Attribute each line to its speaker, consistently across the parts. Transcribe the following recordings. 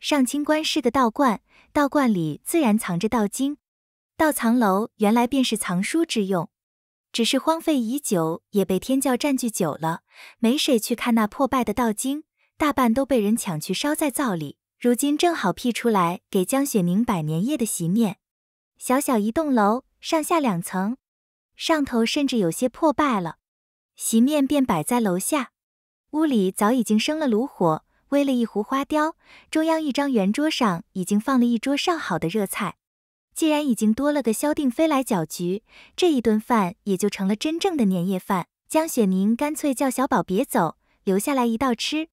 Speaker 1: 上清观是个道观，道观里自然藏着道经。道藏楼原来便是藏书之用，只是荒废已久，也被天教占据久了，没谁去看那破败的道经，大半都被人抢去烧在灶里。如今正好辟出来，给江雪凝百年夜的席面。小小一栋楼，上下两层，上头甚至有些破败了，席面便摆在楼下。屋里早已经生了炉火。煨了一壶花雕，中央一张圆桌上已经放了一桌上好的热菜。既然已经多了个萧定飞来搅局，这一顿饭也就成了真正的年夜饭。江雪宁干脆叫小宝别走，留下来一道吃。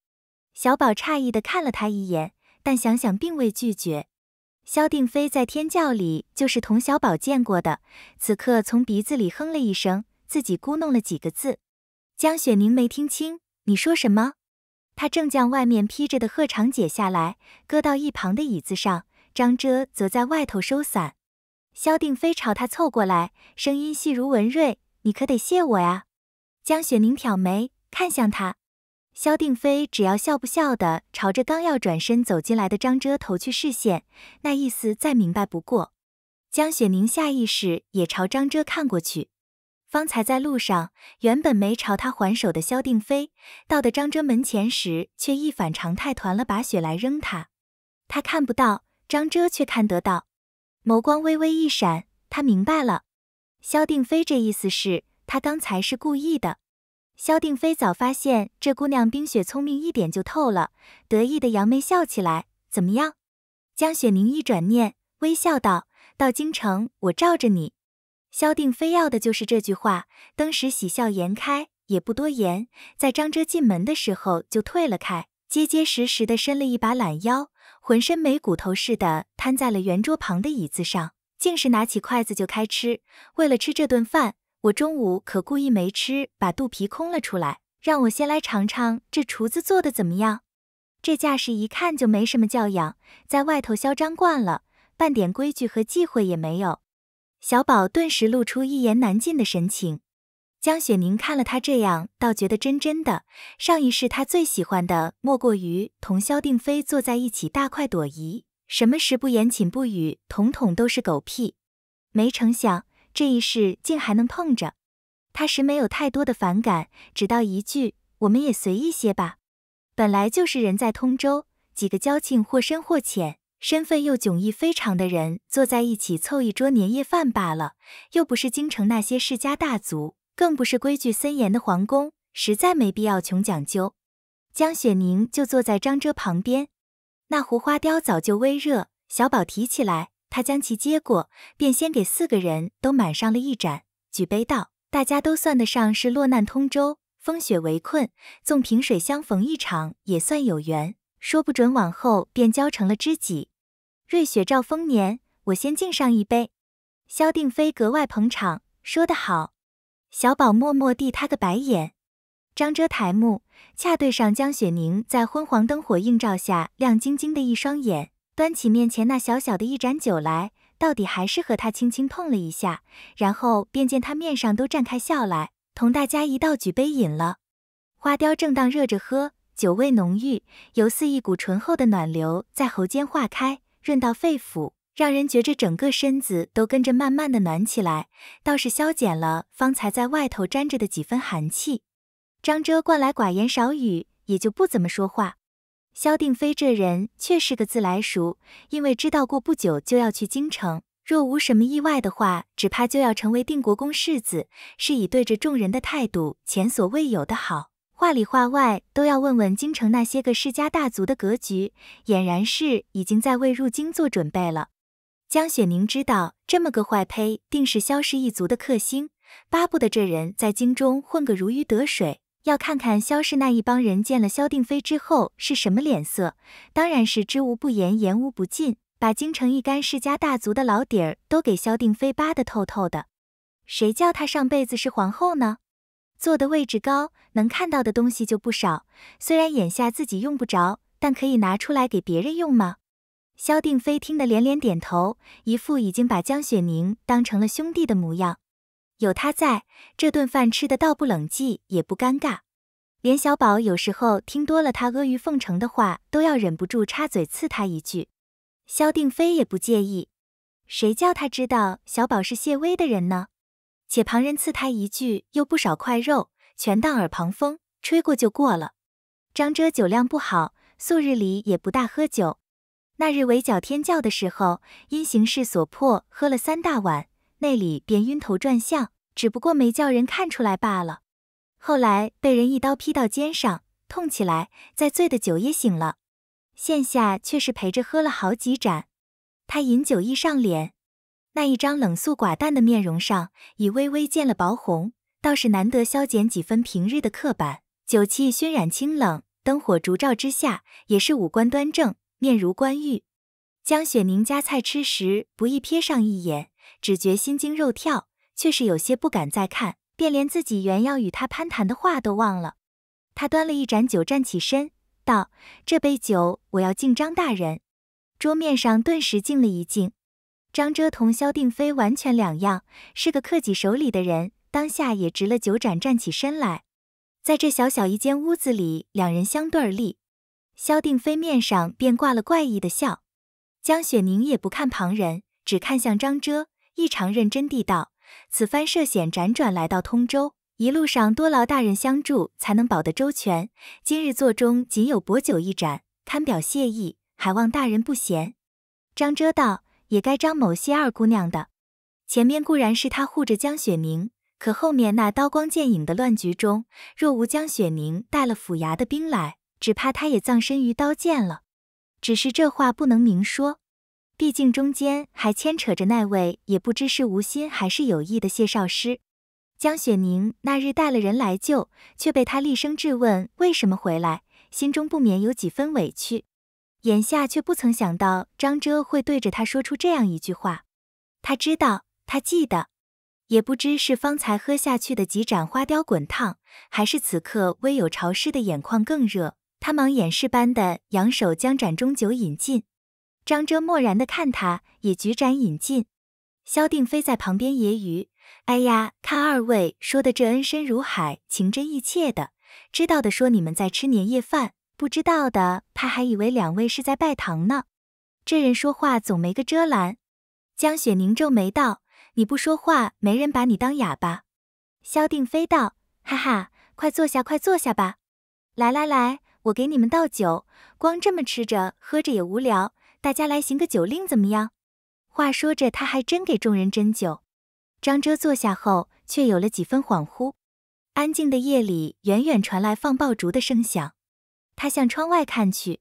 Speaker 1: 小宝诧异地看了他一眼，但想想并未拒绝。萧定飞在天教里就是童小宝见过的，此刻从鼻子里哼了一声，自己咕哝了几个字。江雪宁没听清，你说什么？他正将外面披着的鹤氅解下来，搁到一旁的椅子上。张遮则在外头收伞。萧定飞朝他凑过来，声音细如文瑞：“你可得谢我呀。”江雪凝挑眉看向他。萧定飞只要笑不笑的，朝着刚要转身走进来的张遮投去视线，那意思再明白不过。江雪凝下意识也朝张遮看过去。方才在路上，原本没朝他还手的萧定飞，到的张遮门前时，却一反常态，团了把雪来扔他。他看不到，张遮却看得到，眸光微微一闪，他明白了。萧定飞这意思是，他刚才是故意的。萧定飞早发现这姑娘冰雪聪明一点就透了，得意的扬眉笑起来。怎么样？江雪凝一转念，微笑道：“到京城，我罩着你。”萧定非要的就是这句话，登时喜笑颜开，也不多言，在张遮进门的时候就退了开，结结实实的伸了一把懒腰，浑身没骨头似的瘫在了圆桌旁的椅子上，竟是拿起筷子就开吃。为了吃这顿饭，我中午可故意没吃，把肚皮空了出来，让我先来尝尝这厨子做的怎么样。这架势一看就没什么教养，在外头嚣张惯了，半点规矩和忌讳也没有。小宝顿时露出一言难尽的神情，江雪宁看了他这样，倒觉得真真的。上一世他最喜欢的莫过于同萧定飞坐在一起大快朵颐，什么食不言寝不语，统统都是狗屁。没成想这一世竟还能碰着，他时没有太多的反感，只道一句：“我们也随意些吧，本来就是人在通州，几个交情或深或浅。”身份又迥异非常的人坐在一起凑一桌年夜饭罢了，又不是京城那些世家大族，更不是规矩森严的皇宫，实在没必要穷讲究。江雪凝就坐在张哲旁边，那壶花雕早就微热，小宝提起来，他将其接过，便先给四个人都满上了一盏，举杯道：“大家都算得上是落难通州，风雪围困，纵萍水相逢一场，也算有缘。”说不准往后便交成了知己。瑞雪兆丰年，我先敬上一杯。萧定非格外捧场，说得好。小宝默默递他个白眼。张遮抬目，恰对上江雪凝在昏黄灯火映照下亮晶晶的一双眼。端起面前那小小的一盏酒来，到底还是和他轻轻碰了一下，然后便见他面上都绽开笑来，同大家一道举杯饮了。花雕正当热着喝。酒味浓郁，犹似一股醇厚的暖流在喉间化开，润到肺腑，让人觉着整个身子都跟着慢慢的暖起来，倒是消减了方才在外头沾着的几分寒气。张遮惯来寡言少语，也就不怎么说话。萧定妃这人确是个自来熟，因为知道过不久就要去京城，若无什么意外的话，只怕就要成为定国公世子，是以对着众人的态度前所未有的好。话里话外都要问问京城那些个世家大族的格局，俨然是已经在为入京做准备了。江雪凝知道这么个坏胚定是萧氏一族的克星，巴不得这人在京中混个如鱼得水，要看看萧氏那一帮人见了萧定飞之后是什么脸色。当然是知无不言，言无不尽，把京城一干世家大族的老底儿都给萧定飞扒得透透的。谁叫他上辈子是皇后呢？坐的位置高，能看到的东西就不少。虽然眼下自己用不着，但可以拿出来给别人用吗？萧定飞听得连连点头，一副已经把江雪凝当成了兄弟的模样。有他在这顿饭吃的倒不冷寂，也不尴尬。连小宝有时候听多了他阿谀奉承的话，都要忍不住插嘴刺他一句。萧定飞也不介意，谁叫他知道小宝是谢威的人呢？且旁人赐他一句，又不少块肉，全当耳旁风吹过就过了。张遮酒量不好，素日里也不大喝酒。那日围剿天教的时候，因形势所迫，喝了三大碗，内里便晕头转向，只不过没叫人看出来罢了。后来被人一刀劈到肩上，痛起来，再醉的酒也醒了。现下却是陪着喝了好几盏，他饮酒易上脸。那一张冷肃寡淡的面容上，已微微见了薄红，倒是难得消减几分平日的刻板。酒气熏染清冷，灯火烛照之下，也是五官端正，面如冠玉。江雪宁夹菜吃时，不易瞥上一眼，只觉心惊肉跳，却是有些不敢再看，便连自己原要与他攀谈的话都忘了。他端了一盏酒，站起身道：“这杯酒，我要敬张大人。”桌面上顿时静了一静。张遮同萧定飞完全两样，是个克己守礼的人，当下也执了酒盏站起身来。在这小小一间屋子里，两人相对立，萧定飞面上便挂了怪异的笑。江雪宁也不看旁人，只看向张遮，异常认真地道：“此番涉险辗转来到通州，一路上多劳大人相助，才能保得周全。今日座中仅有薄酒一盏，堪表谢意，还望大人不嫌。”张遮道。也该张某谢二姑娘的。前面固然是他护着江雪凝，可后面那刀光剑影的乱局中，若无江雪凝带了府衙的兵来，只怕他也葬身于刀剑了。只是这话不能明说，毕竟中间还牵扯着那位也不知是无心还是有意的谢少师。江雪凝那日带了人来救，却被他厉声质问为什么回来，心中不免有几分委屈。眼下却不曾想到张遮会对着他说出这样一句话，他知道，他记得，也不知是方才喝下去的几盏花雕滚烫，还是此刻微有潮湿的眼眶更热，他忙掩饰般的扬手将盏中酒饮尽。张遮漠然的看他，也举盏饮尽。萧定飞在旁边揶揄：“哎呀，看二位说的这恩深如海，情真意切的，知道的说你们在吃年夜饭。”不知道的，他还以为两位是在拜堂呢。这人说话总没个遮拦。江雪凝皱眉道：“你不说话，没人把你当哑巴。”萧定飞道：“哈哈，快坐下，快坐下吧。来来来，我给你们倒酒。光这么吃着喝着也无聊，大家来行个酒令怎么样？”话说着，他还真给众人斟酒。张哲坐下后，却有了几分恍惚。安静的夜里，远远传来放爆竹的声响。他向窗外看去，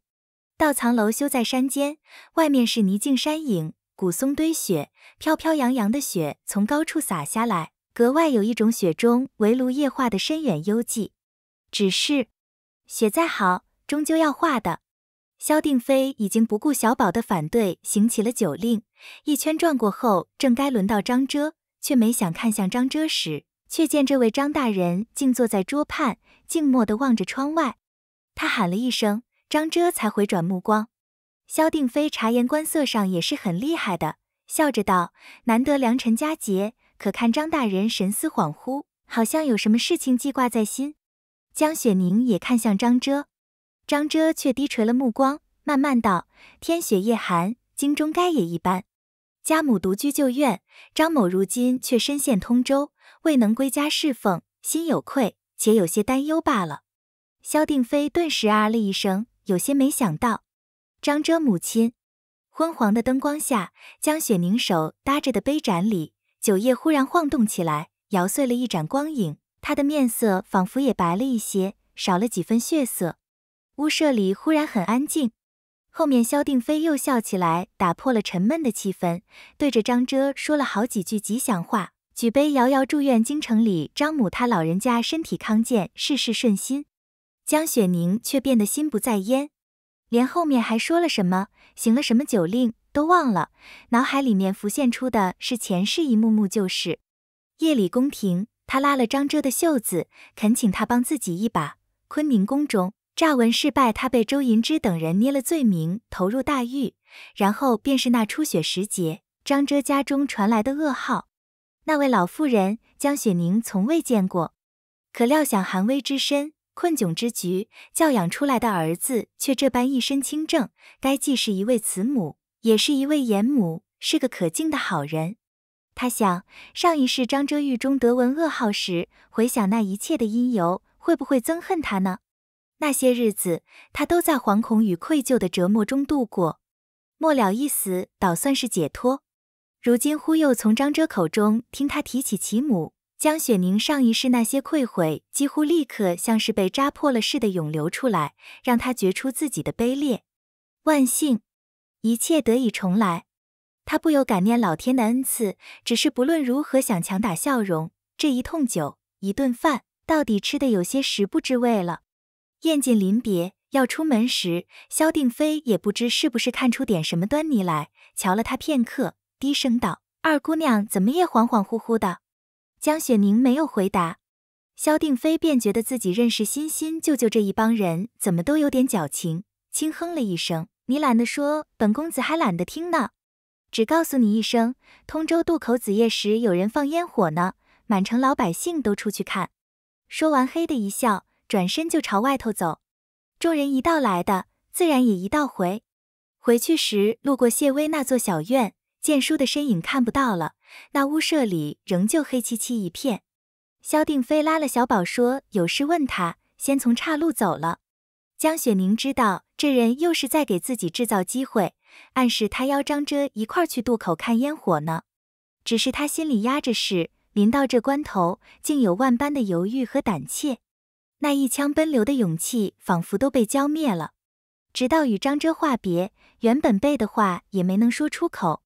Speaker 1: 稻藏楼修在山间，外面是泥泞山影、古松堆雪，飘飘扬扬的雪从高处洒下来，格外有一种雪中围炉夜话的深远幽寂。只是雪再好，终究要化的。萧定飞已经不顾小宝的反对，行起了酒令，一圈转过后，正该轮到张遮，却没想看向张遮时，却见这位张大人静坐在桌畔，静默地望着窗外。他喊了一声，张哲才回转目光。萧定飞察言观色上也是很厉害的，笑着道：“难得良辰佳节，可看张大人神思恍惚，好像有什么事情记挂在心。”江雪凝也看向张哲，张哲却低垂了目光，慢慢道：“天雪夜寒，京中该也一般。家母独居旧院，张某如今却身陷通州，未能归家侍奉，心有愧，且有些担忧罢了。”萧定飞顿时啊了一声，有些没想到。张哲母亲，昏黄的灯光下，江雪凝手搭着的杯盏里，酒液忽然晃动起来，摇碎了一盏光影。她的面色仿佛也白了一些，少了几分血色。屋舍里忽然很安静。后面萧定飞又笑起来，打破了沉闷的气氛，对着张哲说了好几句吉祥话，举杯遥遥祝愿京城里张母他老人家身体康健，事事顺心。江雪宁却变得心不在焉，连后面还说了什么、行了什么酒令都忘了。脑海里面浮现出的是前世一幕幕旧事：夜里宫廷，他拉了张遮的袖子，恳请他帮自己一把；坤宁宫中，乍闻事败，他被周银之等人捏了罪名，投入大狱；然后便是那初雪时节，张遮家中传来的噩耗。那位老妇人，江雪宁从未见过，可料想寒微之深。困窘之局，教养出来的儿子却这般一身清正，该既是一位慈母，也是一位严母，是个可敬的好人。他想，上一世张遮狱中得闻噩耗时，回想那一切的因由，会不会憎恨他呢？那些日子，他都在惶恐与愧疚的折磨中度过，末了一死，倒算是解脱。如今忽又从张遮口中听他提起其母。江雪凝上一世那些愧悔几乎立刻像是被扎破了似的涌流出来，让她觉出自己的卑劣。万幸，一切得以重来，她不由感念老天的恩赐。只是不论如何想强打笑容，这一痛酒，一顿饭，到底吃的有些食不知味了。宴尽临别要出门时，萧定飞也不知是不是看出点什么端倪来，瞧了他片刻，低声道：“二姑娘怎么也恍恍惚惚的？”江雪宁没有回答，萧定飞便觉得自己认识欣欣舅舅这一帮人，怎么都有点矫情，轻哼了一声：“你懒得说，本公子还懒得听呢，只告诉你一声，通州渡口子夜时有人放烟火呢，满城老百姓都出去看。”说完，嘿的一笑，转身就朝外头走。众人一道来的，自然也一道回。回去时路过谢威那座小院。建叔的身影看不到了，那屋舍里仍旧黑漆漆一片。萧定飞拉了小宝说：“有事问他，先从岔路走了。”江雪宁知道这人又是在给自己制造机会，暗示他邀张遮一块去渡口看烟火呢。只是他心里压着事，临到这关头，竟有万般的犹豫和胆怯，那一腔奔流的勇气仿佛都被浇灭了。直到与张遮话别，原本背的话也没能说出口。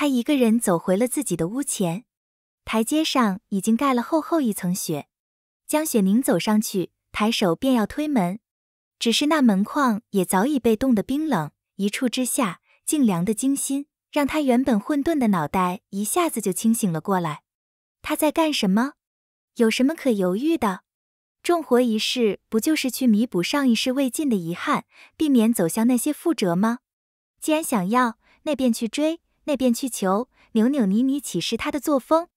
Speaker 1: 他一个人走回了自己的屋前，台阶上已经盖了厚厚一层雪。江雪凝走上去，抬手便要推门，只是那门框也早已被冻得冰冷，一触之下竟凉得惊心，让他原本混沌的脑袋一下子就清醒了过来。他在干什么？有什么可犹豫的？重活一世不就是去弥补上一世未尽的遗憾，避免走向那些覆辙吗？既然想要，那便去追。那边去求扭扭捏捏，岂是他的作风？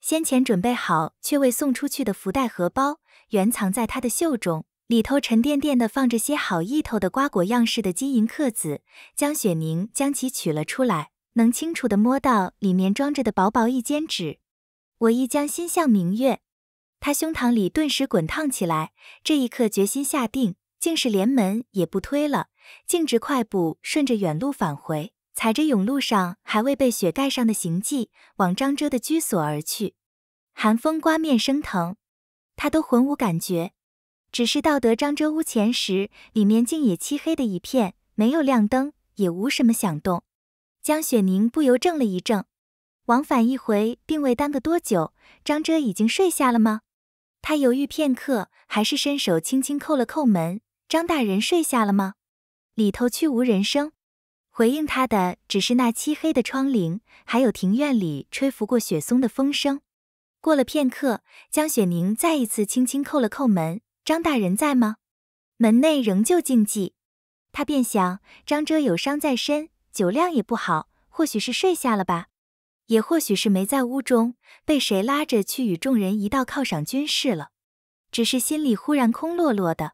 Speaker 1: 先前准备好却未送出去的福袋荷包，原藏在他的袖中，里头沉甸甸的放着些好意头的瓜果样式的金银锞子。江雪凝将其取了出来，能清楚的摸到里面装着的薄薄一笺纸。我一将心向明月，他胸膛里顿时滚烫起来。这一刻决心下定，竟是连门也不推了，径直快步顺着远路返回。踩着甬路上还未被雪盖上的行迹，往张遮的居所而去。寒风刮面生疼，他都浑无感觉。只是到得张遮屋前时，里面竟也漆黑的一片，没有亮灯，也无什么响动。江雪宁不由怔了一怔。往返一回，并未耽搁多久。张遮已经睡下了吗？他犹豫片刻，还是伸手轻轻扣了扣门。张大人睡下了吗？里头去无人声。回应他的只是那漆黑的窗棂，还有庭院里吹拂过雪松的风声。过了片刻，江雪凝再一次轻轻叩了叩门：“张大人在吗？”门内仍旧静寂，他便想张哲有伤在身，酒量也不好，或许是睡下了吧，也或许是没在屋中，被谁拉着去与众人一道犒赏军士了。只是心里忽然空落落的，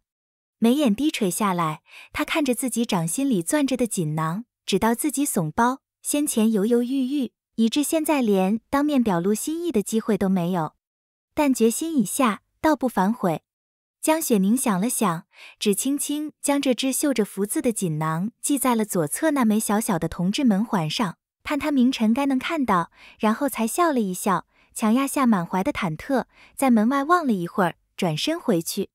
Speaker 1: 眉眼低垂下来，他看着自己掌心里攥着的锦囊。只道自己怂包，先前犹犹豫豫，以致现在连当面表露心意的机会都没有。但决心已下，倒不反悔。江雪凝想了想，只轻轻将这只绣着福字的锦囊系在了左侧那枚小小的铜制门环上，盼他明晨该能看到，然后才笑了一笑，强压下满怀的忐忑，在门外望了一会儿，转身回去。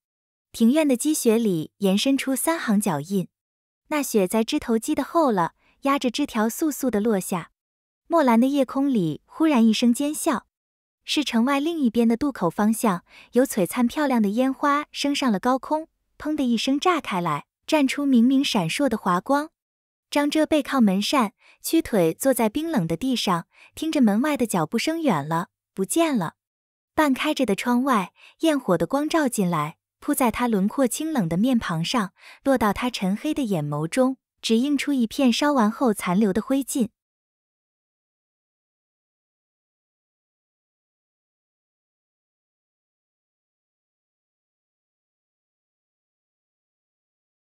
Speaker 1: 庭院的积雪里延伸出三行脚印，那雪在枝头积得厚了。压着枝条簌簌地落下，墨蓝的夜空里忽然一声尖笑，是城外另一边的渡口方向，有璀璨漂亮的烟花升上了高空，砰的一声炸开来，绽出明明闪烁的华光。张遮背靠门扇，屈腿坐在冰冷的地上，听着门外的脚步声远了，不见了。半开着的窗外，焰火的光照进来，铺在他轮廓清冷的面庞上，落到他沉黑的眼眸中。只映出一片烧完后残留的灰烬。